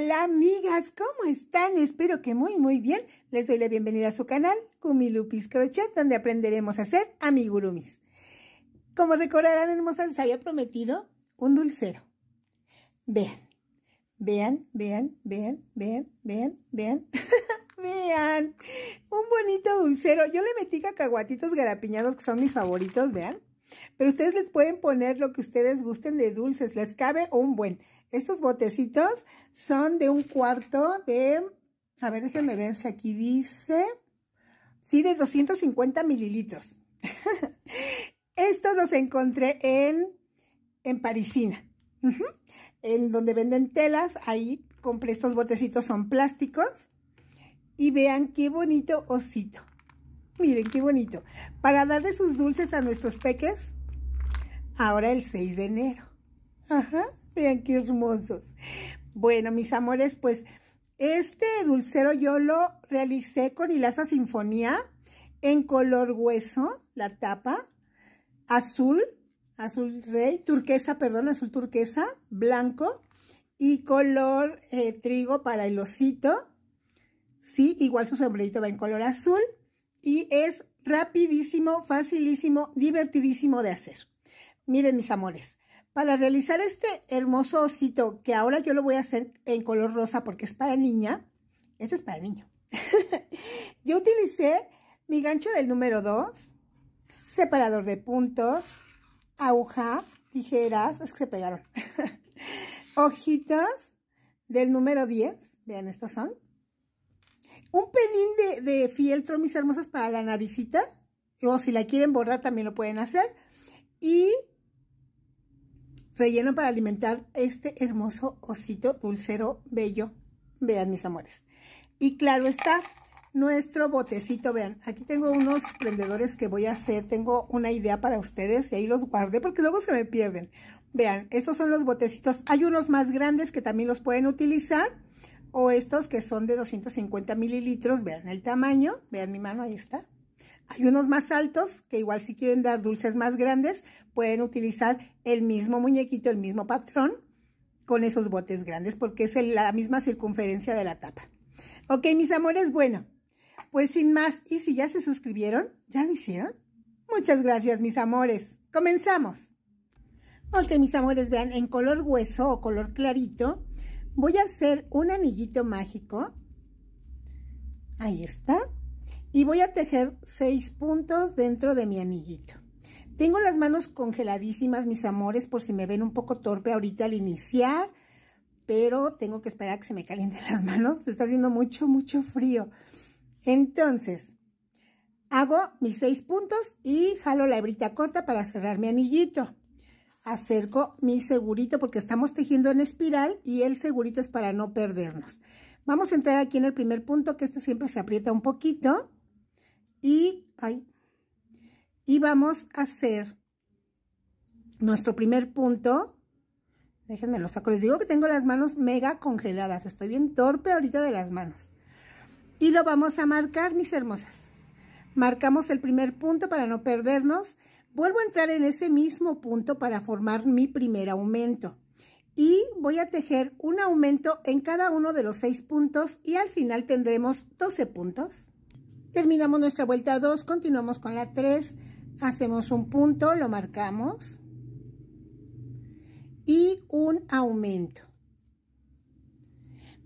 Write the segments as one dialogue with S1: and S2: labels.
S1: Hola amigas, ¿cómo están? Espero que muy muy bien. Les doy la bienvenida a su canal, Kumilupis Crochet, donde aprenderemos a hacer amigurumis. Como recordarán, hermosa, les había prometido un dulcero. Vean, vean, vean, vean, vean, vean, vean. vean, un bonito dulcero. Yo le metí cacahuatitos garapiñados, que son mis favoritos, vean. Pero ustedes les pueden poner lo que ustedes gusten de dulces, les cabe un buen. Estos botecitos son de un cuarto de, a ver, déjenme ver si aquí dice, sí, de 250 mililitros. Estos los encontré en, en Parisina, en donde venden telas, ahí compré estos botecitos, son plásticos. Y vean qué bonito osito. Miren qué bonito. Para darle sus dulces a nuestros peques, ahora el 6 de enero. Ajá. Vean qué hermosos. Bueno, mis amores, pues este dulcero yo lo realicé con hilaza sinfonía en color hueso, la tapa, azul, azul rey, turquesa, perdón, azul turquesa, blanco y color eh, trigo para el osito. Sí, igual su sombrerito va en color azul y es rapidísimo, facilísimo, divertidísimo de hacer. Miren, mis amores, para realizar este hermoso osito, que ahora yo lo voy a hacer en color rosa porque es para niña, este es para niño. yo utilicé mi gancho del número 2, separador de puntos, aguja, tijeras, es que se pegaron, Ojitos del número 10, vean, estos son. Un pedín de, fieltro, mis hermosas, para la naricita, o si la quieren bordar, también lo pueden hacer. Y relleno para alimentar este hermoso osito dulcero bello. Vean, mis amores. Y claro está, nuestro botecito, vean, aquí tengo unos prendedores que voy a hacer, tengo una idea para ustedes y ahí los guardé porque luego se me pierden. Vean, estos son los botecitos, hay unos más grandes que también los pueden utilizar o estos que son de 250 mililitros, vean el tamaño, vean mi mano, ahí está, hay unos más altos que igual si quieren dar dulces más grandes, pueden utilizar el mismo muñequito, el mismo patrón con esos botes grandes porque es la misma circunferencia de la tapa. Ok, mis amores, bueno, pues sin más, y si ya se suscribieron, ¿ya lo hicieron? Muchas gracias, mis amores. Comenzamos. Ok, mis amores, vean, en color hueso o color clarito, voy a hacer un anillito mágico. Ahí está y voy a tejer seis puntos dentro de mi anillito. Tengo las manos congeladísimas, mis amores, por si me ven un poco torpe ahorita al iniciar, pero tengo que esperar a que se me calienten las manos. Se está haciendo mucho, mucho frío. Entonces, hago mis seis puntos y jalo la hebrita corta para cerrar mi anillito. Acerco mi segurito porque estamos tejiendo en espiral y el segurito es para no perdernos. Vamos a entrar aquí en el primer punto, que este siempre se aprieta un poquito y, ay, y vamos a hacer nuestro primer punto. Déjenme lo saco. Les digo que tengo las manos mega congeladas. Estoy bien torpe ahorita de las manos. Y lo vamos a marcar, mis hermosas. Marcamos el primer punto para no perdernos. Vuelvo a entrar en ese mismo punto para formar mi primer aumento. Y voy a tejer un aumento en cada uno de los seis puntos y al final tendremos 12 puntos. Terminamos nuestra vuelta 2, continuamos con la 3, hacemos un punto, lo marcamos y un aumento.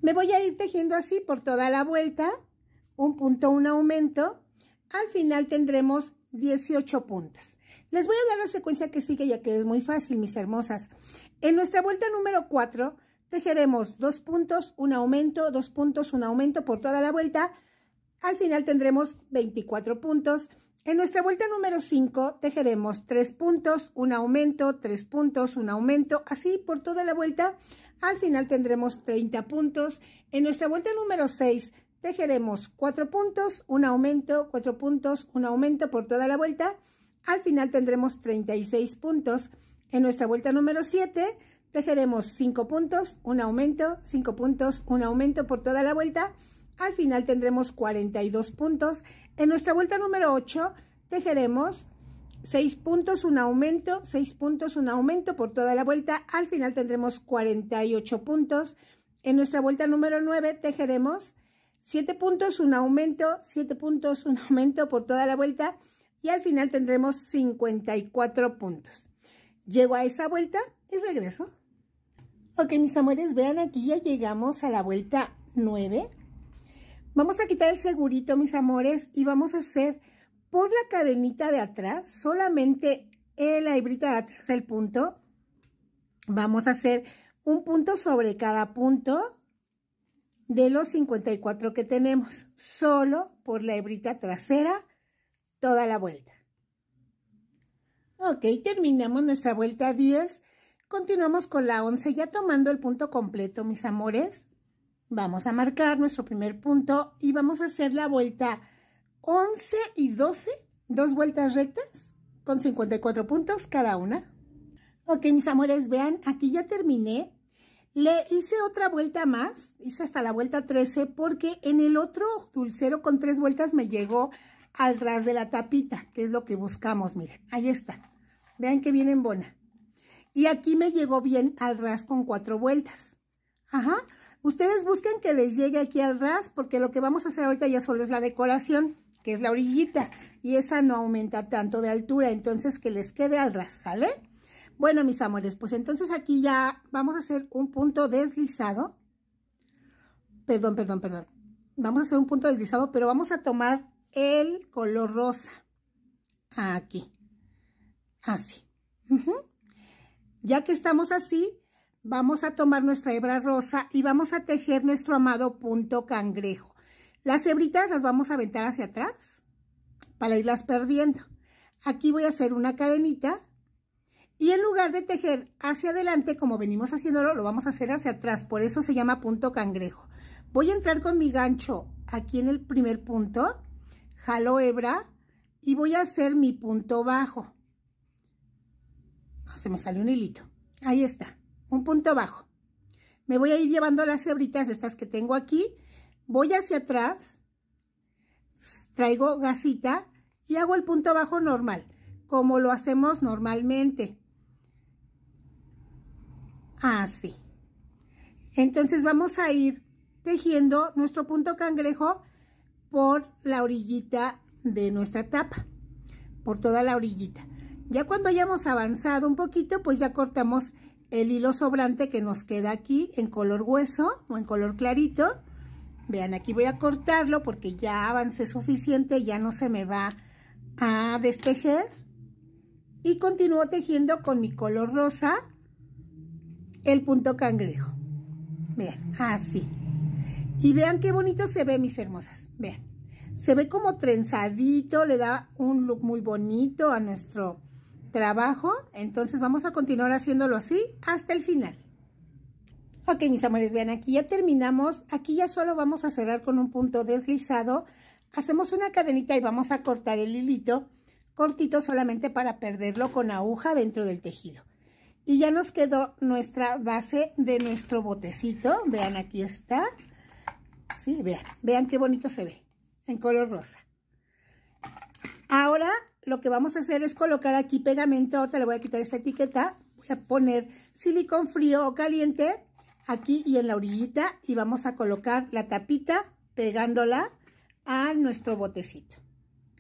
S1: Me voy a ir tejiendo así por toda la vuelta, un punto, un aumento. Al final tendremos 18 puntos. Les voy a dar la secuencia que sigue ya que es muy fácil, mis hermosas. En nuestra vuelta número 4 tejeremos dos puntos, un aumento, dos puntos, un aumento por toda la vuelta, al final tendremos 24 puntos. En nuestra vuelta número 5 tejeremos 3 puntos, un aumento, 3 puntos, un aumento, así por toda la vuelta. Al final tendremos 30 puntos. En nuestra vuelta número 6 tejeremos 4 puntos, un aumento, 4 puntos, un aumento por toda la vuelta. Al final tendremos 36 puntos. En nuestra vuelta número 7 tejeremos 5 puntos, un aumento, 5 puntos, un aumento por toda la vuelta. Al final tendremos 42 puntos. En nuestra vuelta número 8 tejeremos 6 puntos, un aumento, 6 puntos, un aumento por toda la vuelta. Al final tendremos 48 puntos. En nuestra vuelta número 9 tejeremos 7 puntos, un aumento, 7 puntos, un aumento por toda la vuelta. Y al final tendremos 54 puntos. Llego a esa vuelta y regreso. Ok, mis amores, vean aquí ya llegamos a la vuelta 9. Vamos a quitar el segurito, mis amores, y vamos a hacer por la cadenita de atrás, solamente en la hebrita de atrás el punto. Vamos a hacer un punto sobre cada punto de los 54 que tenemos, solo por la hebrita trasera, toda la vuelta. Ok, terminamos nuestra vuelta 10. Continuamos con la 11, ya tomando el punto completo, mis amores. Vamos a marcar nuestro primer punto y vamos a hacer la vuelta 11 y 12, dos vueltas rectas con 54 puntos cada una. Ok, mis amores, vean, aquí ya terminé. Le hice otra vuelta más, hice hasta la vuelta 13 porque en el otro dulcero con tres vueltas me llegó al ras de la tapita, que es lo que buscamos, miren, ahí está. Vean que viene en bona. Y aquí me llegó bien al ras con cuatro vueltas. Ajá. Ustedes busquen que les llegue aquí al ras, porque lo que vamos a hacer ahorita ya solo es la decoración, que es la orillita, y esa no aumenta tanto de altura, entonces que les quede al ras, ¿sale? Bueno, mis amores, pues entonces aquí ya vamos a hacer un punto deslizado. Perdón, perdón, perdón. Vamos a hacer un punto deslizado, pero vamos a tomar el color rosa. Aquí. Así. Ya que estamos así, vamos a tomar nuestra hebra rosa y vamos a tejer nuestro amado punto cangrejo. Las hebritas las vamos a aventar hacia atrás para irlas perdiendo. Aquí voy a hacer una cadenita y en lugar de tejer hacia adelante, como venimos haciéndolo, lo vamos a hacer hacia atrás. Por eso se llama punto cangrejo. Voy a entrar con mi gancho aquí en el primer punto, jalo hebra y voy a hacer mi punto bajo. Ah, se me sale un hilito. Ahí está un punto bajo. Me voy a ir llevando las hebritas, estas que tengo aquí, voy hacia atrás, traigo gasita y hago el punto bajo normal, como lo hacemos normalmente. Así. Entonces vamos a ir tejiendo nuestro punto cangrejo por la orillita de nuestra tapa, por toda la orillita. Ya cuando hayamos avanzado un poquito, pues ya cortamos el hilo sobrante que nos queda aquí en color hueso o en color clarito. Vean, aquí voy a cortarlo porque ya avancé suficiente, ya no se me va a destejer. Y continúo tejiendo con mi color rosa el punto cangrejo. Vean, así. Y vean qué bonito se ve, mis hermosas. Vean, se ve como trenzadito, le da un look muy bonito a nuestro trabajo, entonces vamos a continuar haciéndolo así hasta el final. Ok, mis amores, vean, aquí ya terminamos. Aquí ya solo vamos a cerrar con un punto deslizado. Hacemos una cadenita y vamos a cortar el hilito cortito solamente para perderlo con aguja dentro del tejido. Y ya nos quedó nuestra base de nuestro botecito. Vean, aquí está. Sí, vean, vean qué bonito se ve en color rosa. Ahora lo que vamos a hacer es colocar aquí pegamento. Ahorita le voy a quitar esta etiqueta. Voy a poner silicón frío o caliente aquí y en la orillita. Y vamos a colocar la tapita pegándola a nuestro botecito.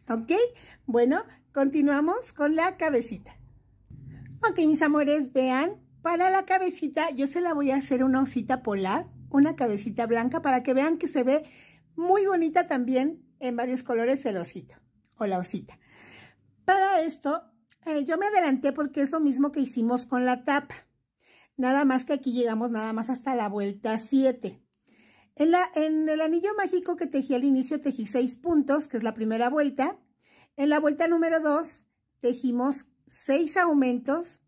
S1: ¿Ok? Bueno, continuamos con la cabecita. Ok, mis amores, vean. Para la cabecita yo se la voy a hacer una osita polar. Una cabecita blanca para que vean que se ve muy bonita también en varios colores el osito o la osita. Para esto, eh, yo me adelanté porque es lo mismo que hicimos con la tapa. Nada más que aquí llegamos nada más hasta la vuelta 7. En, el anillo mágico que tejí al inicio tejí 6 puntos, que es la primera vuelta. En la vuelta número 2 tejimos 6 aumentos.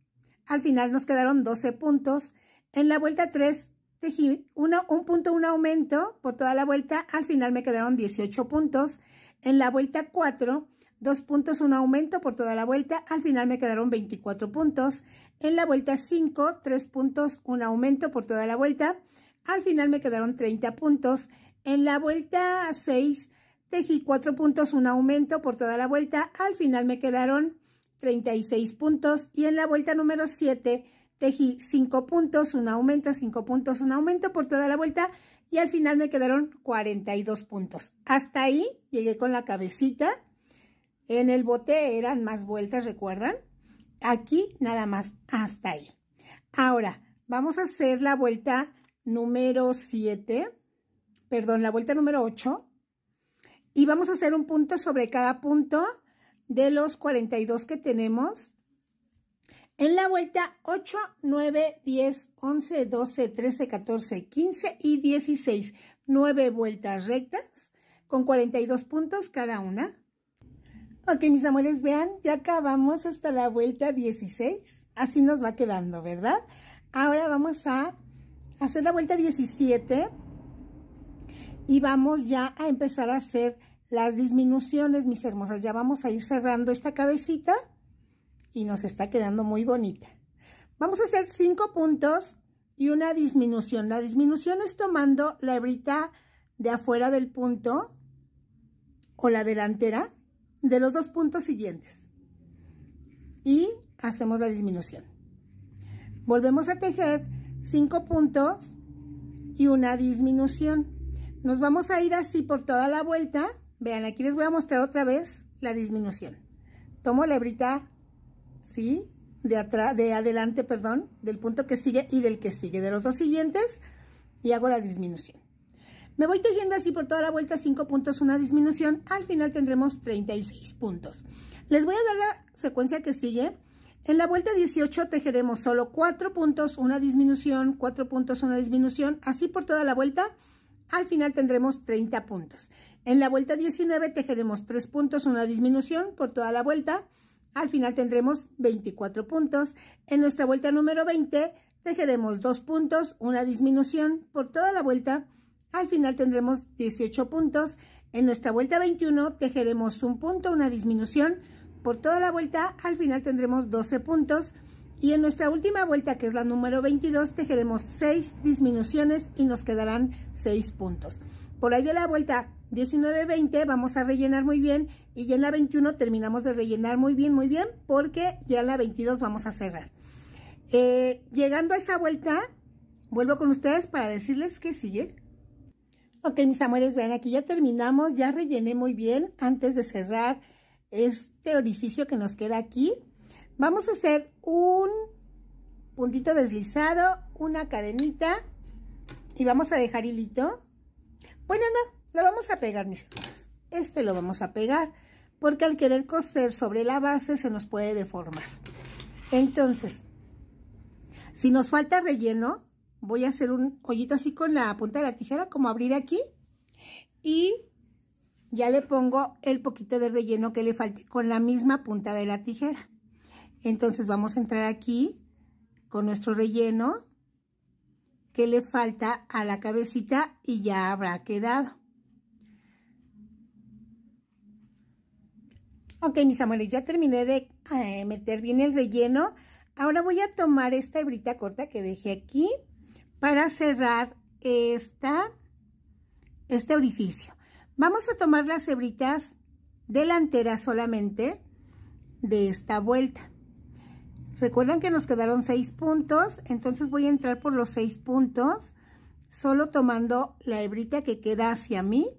S1: Al final nos quedaron 12 puntos. En la vuelta 3 tejí 1.1 un punto, un aumento por toda la vuelta. Al final me quedaron 18 puntos. En la vuelta 4 Dos puntos, un aumento por toda la vuelta. Al final me quedaron 24 puntos. En la vuelta 5, tres puntos, un aumento por toda la vuelta. Al final me quedaron 30 puntos. En la vuelta 6, tejí cuatro puntos, un aumento por toda la vuelta. Al final me quedaron 36 puntos. Y en la vuelta número 7, tejí cinco puntos, un aumento, cinco puntos, un aumento por toda la vuelta y al final me quedaron 42 puntos. Hasta ahí llegué con la cabecita en el bote eran más vueltas, ¿recuerdan? Aquí nada más hasta ahí. Ahora, vamos a hacer la vuelta número 7, perdón, la vuelta número 8. Y vamos a hacer un punto sobre cada punto de los 42 que tenemos. En la vuelta 8, 9, 10, 11, 12, 13, 14, 15 y 16. 9 vueltas rectas con 42 puntos cada una. Ok, mis amores, vean, ya acabamos hasta la vuelta 16. Así nos va quedando, ¿verdad? Ahora vamos a hacer la vuelta 17 y vamos ya a empezar a hacer las disminuciones, mis hermosas. Ya vamos a ir cerrando esta cabecita y nos está quedando muy bonita. Vamos a hacer cinco puntos y una disminución. La disminución es tomando la hebrita de afuera del punto o la delantera de los dos puntos siguientes y hacemos la disminución. Volvemos a tejer cinco puntos y una disminución. Nos vamos a ir así por toda la vuelta. Vean, aquí les voy a mostrar otra vez la disminución. Tomo la hebrita, ¿sí? De, atrás, de adelante, perdón, del punto que sigue y del que sigue, de los dos siguientes, y hago la disminución. Me voy tejiendo así por toda la vuelta, 5 puntos, una disminución. Al final tendremos 36 puntos. Les voy a dar la secuencia que sigue. En la vuelta 18 tejeremos solo 4 puntos, una disminución, 4 puntos, una disminución, así por toda la vuelta. Al final tendremos 30 puntos. En la vuelta 19 tejeremos 3 puntos, una disminución por toda la vuelta. Al final tendremos 24 puntos. En nuestra vuelta número 20 tejeremos 2 puntos, una disminución por toda la vuelta. Al final tendremos 18 puntos. En nuestra vuelta 21 tejeremos un punto, una disminución. Por toda la vuelta al final tendremos 12 puntos. Y en nuestra última vuelta, que es la número 22, tejeremos 6 disminuciones y nos quedarán 6 puntos. Por ahí de la vuelta 19-20 vamos a rellenar muy bien y ya en la 21 terminamos de rellenar muy bien, muy bien, porque ya en la 22 vamos a cerrar. Eh, llegando a esa vuelta, vuelvo con ustedes para decirles que sigue Ok, mis amores, vean, aquí ya terminamos, ya rellené muy bien antes de cerrar este orificio que nos queda aquí. Vamos a hacer un puntito deslizado, una cadenita y vamos a dejar hilito. Bueno, no, lo vamos a pegar, mis amores. Este lo vamos a pegar porque al querer coser sobre la base se nos puede deformar. Entonces, si nos falta relleno, voy a hacer un hoyito así con la punta de la tijera, como abrir aquí. Y ya le pongo el poquito de relleno que le falte con la misma punta de la tijera. Entonces vamos a entrar aquí con nuestro relleno que le falta a la cabecita y ya habrá quedado. Ok, mis amores, ya terminé de eh, meter bien el relleno. Ahora voy a tomar esta hebrita corta que dejé aquí para cerrar este orificio. Vamos a tomar las hebritas delanteras solamente de esta vuelta. Recuerdan que nos quedaron seis puntos, entonces voy a entrar por los seis puntos, solo tomando la hebrita que queda hacia mí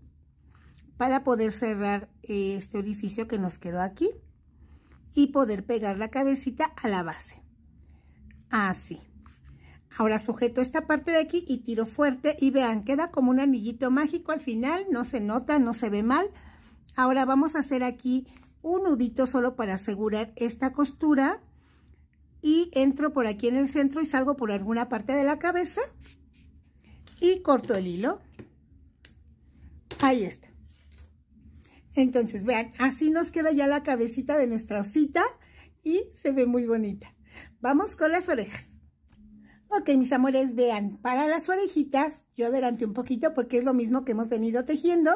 S1: para poder cerrar este orificio que nos quedó aquí y poder pegar la cabecita a la base. Así. Ahora sujeto esta parte de aquí y tiro fuerte y vean, queda como un anillito mágico al final, no se nota, no se ve mal. Ahora vamos a hacer aquí un nudito solo para asegurar esta costura y entro por aquí en el centro y salgo por alguna parte de la cabeza y corto el hilo. Ahí está. Entonces, vean, así nos queda ya la cabecita de nuestra osita y se ve muy bonita. Vamos con las orejas. Ok, mis amores, vean, para las orejitas, yo adelanté un poquito porque es lo mismo que hemos venido tejiendo.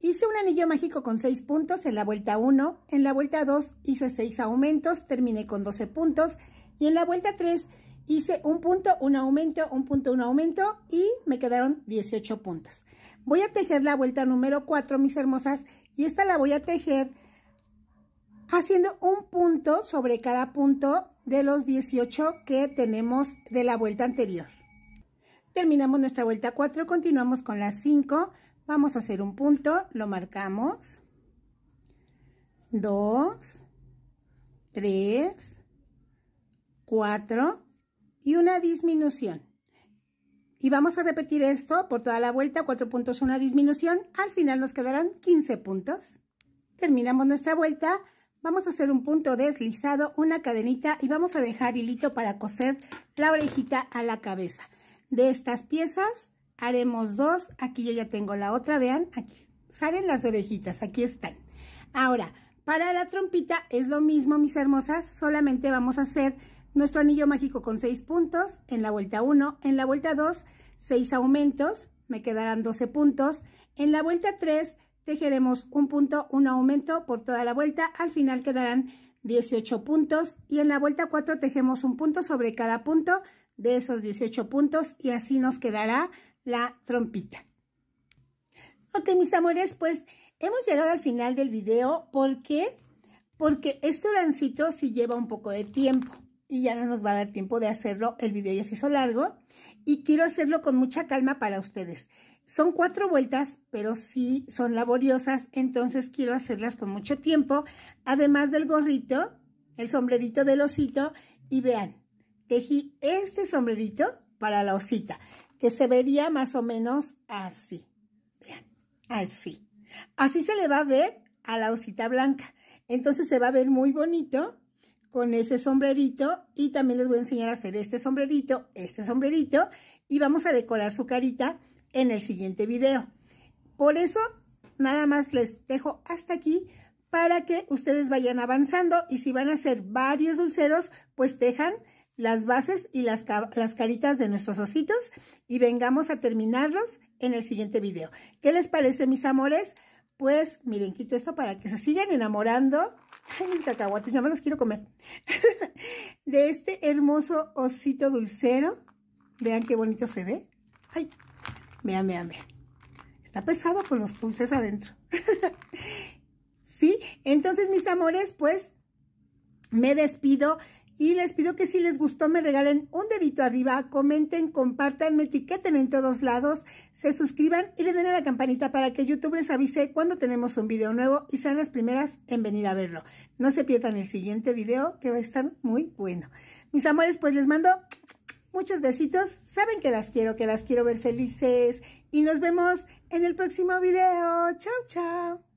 S1: Hice un anillo mágico con 6 puntos en la vuelta 1, en la vuelta 2 hice 6 aumentos, terminé con 12 puntos y en la vuelta 3 hice un punto, un aumento, un punto, un aumento y me quedaron 18 puntos. Voy a tejer la vuelta número 4, mis hermosas, y esta la voy a tejer haciendo un punto sobre cada punto de los 18 que tenemos de la vuelta anterior. Terminamos nuestra vuelta 4, continuamos con las 5. Vamos a hacer un punto, lo marcamos. 2, 3, 4 y una disminución. Y vamos a repetir esto por toda la vuelta, 4 puntos, una disminución. Al final nos quedarán 15 puntos. Terminamos nuestra vuelta vamos a hacer un punto deslizado, una cadenita y vamos a dejar hilito para coser la orejita a la cabeza. De estas piezas haremos dos, aquí yo ya tengo la otra, vean, aquí salen las orejitas, aquí están. Ahora, para la trompita es lo mismo, mis hermosas, solamente vamos a hacer nuestro anillo mágico con seis puntos, en la vuelta 1, en la vuelta 2, seis aumentos, me quedarán 12 puntos, en la vuelta 3, tejeremos un punto, un aumento por toda la vuelta, al final quedarán 18 puntos y en la vuelta 4 tejemos un punto sobre cada punto de esos 18 puntos y así nos quedará la trompita. Ok, mis amores, pues hemos llegado al final del video. ¿Por qué? Porque este lancito si lleva un poco de tiempo y ya no nos va a dar tiempo de hacerlo. El video ya se hizo largo y quiero hacerlo con mucha calma para ustedes. Son cuatro vueltas, pero sí son laboriosas, entonces quiero hacerlas con mucho tiempo. Además del gorrito, el sombrerito del osito, y vean, tejí este sombrerito para la osita, que se vería más o menos así. Vean, así. Así se le va a ver a la osita blanca. Entonces se va a ver muy bonito con ese sombrerito y también les voy a enseñar a hacer este sombrerito, este sombrerito y vamos a decorar su carita en el siguiente video. Por eso, nada más les dejo hasta aquí para que ustedes vayan avanzando y si van a hacer varios dulceros, pues dejan las bases y las, las caritas de nuestros ositos y vengamos a terminarlos en el siguiente video. ¿Qué les parece, mis amores? Pues, miren, quito esto para que se sigan enamorando. Ay, mis cacahuates, ya me los quiero comer. de este hermoso osito dulcero. Vean qué bonito se ve. Ay, Vean, vean, vean. Está pesado con los dulces adentro. ¿Sí? Entonces, mis amores, pues, me despido. Y les pido que si les gustó me regalen un dedito arriba, comenten, compartan, me etiqueten en todos lados, se suscriban y le den a la campanita para que YouTube les avise cuando tenemos un video nuevo y sean las primeras en venir a verlo. No se pierdan el siguiente video que va a estar muy bueno. Mis amores, pues les mando Muchos besitos. Saben que las quiero, que las quiero ver felices. Y nos vemos en el próximo video. Chao, chao.